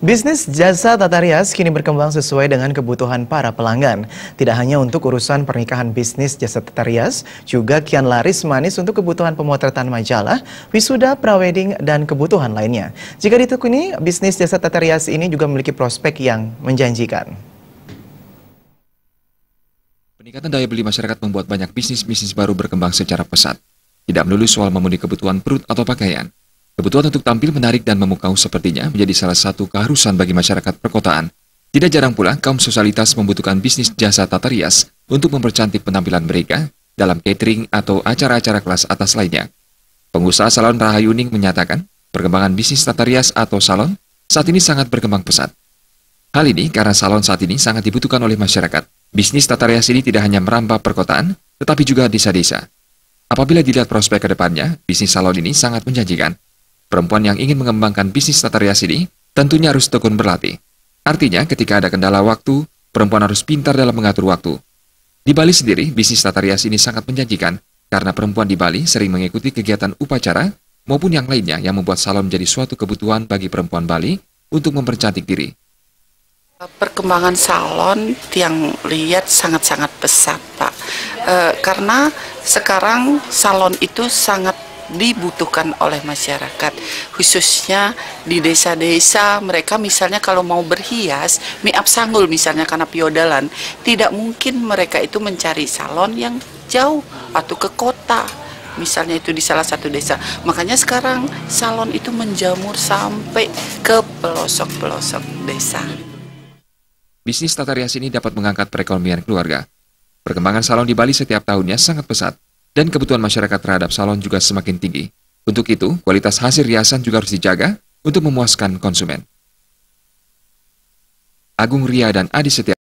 Bisnis jasa tata rias kini berkembang sesuai dengan kebutuhan para pelanggan. Tidak hanya untuk urusan pernikahan bisnis jasa tata rias, juga kian laris manis untuk kebutuhan pemotretan majalah, wisuda, prawedding, dan kebutuhan lainnya. Jika ditekuni, bisnis jasa tata rias ini juga memiliki prospek yang menjanjikan. Peningkatan daya beli masyarakat membuat banyak bisnis-bisnis baru berkembang secara pesat. Tidak melulu soal memenuhi kebutuhan perut atau pakaian, Kebutuhan untuk tampil menarik dan memukau sepertinya menjadi salah satu keharusan bagi masyarakat perkotaan. Tidak jarang pula kaum sosialitas membutuhkan bisnis jasa tata rias untuk mempercantik penampilan mereka dalam catering atau acara-acara kelas atas lainnya. Pengusaha salon Rahayuning menyatakan, perkembangan bisnis tata rias atau salon saat ini sangat berkembang pesat. Hal ini karena salon saat ini sangat dibutuhkan oleh masyarakat. Bisnis tata rias ini tidak hanya merambah perkotaan, tetapi juga desa-desa. Apabila dilihat prospek ke depannya, bisnis salon ini sangat menjanjikan, Perempuan yang ingin mengembangkan bisnis tata rias ini tentunya harus tekun berlatih. Artinya, ketika ada kendala waktu, perempuan harus pintar dalam mengatur waktu. Di Bali sendiri, bisnis tata rias ini sangat menjanjikan karena perempuan di Bali sering mengikuti kegiatan upacara maupun yang lainnya yang membuat salon menjadi suatu kebutuhan bagi perempuan Bali untuk mempercantik diri. Perkembangan salon yang lihat sangat-sangat besar Pak. E, karena sekarang salon itu sangat dibutuhkan oleh masyarakat khususnya di desa-desa mereka misalnya kalau mau berhias miap sanggul misalnya karena piodalan tidak mungkin mereka itu mencari salon yang jauh atau ke kota misalnya itu di salah satu desa makanya sekarang salon itu menjamur sampai ke pelosok-pelosok desa bisnis tata rias ini dapat mengangkat perekonomian keluarga perkembangan salon di Bali setiap tahunnya sangat pesat dan kebutuhan masyarakat terhadap salon juga semakin tinggi. Untuk itu, kualitas hasil riasan juga harus dijaga untuk memuaskan konsumen. Agung Ria dan Adi Setia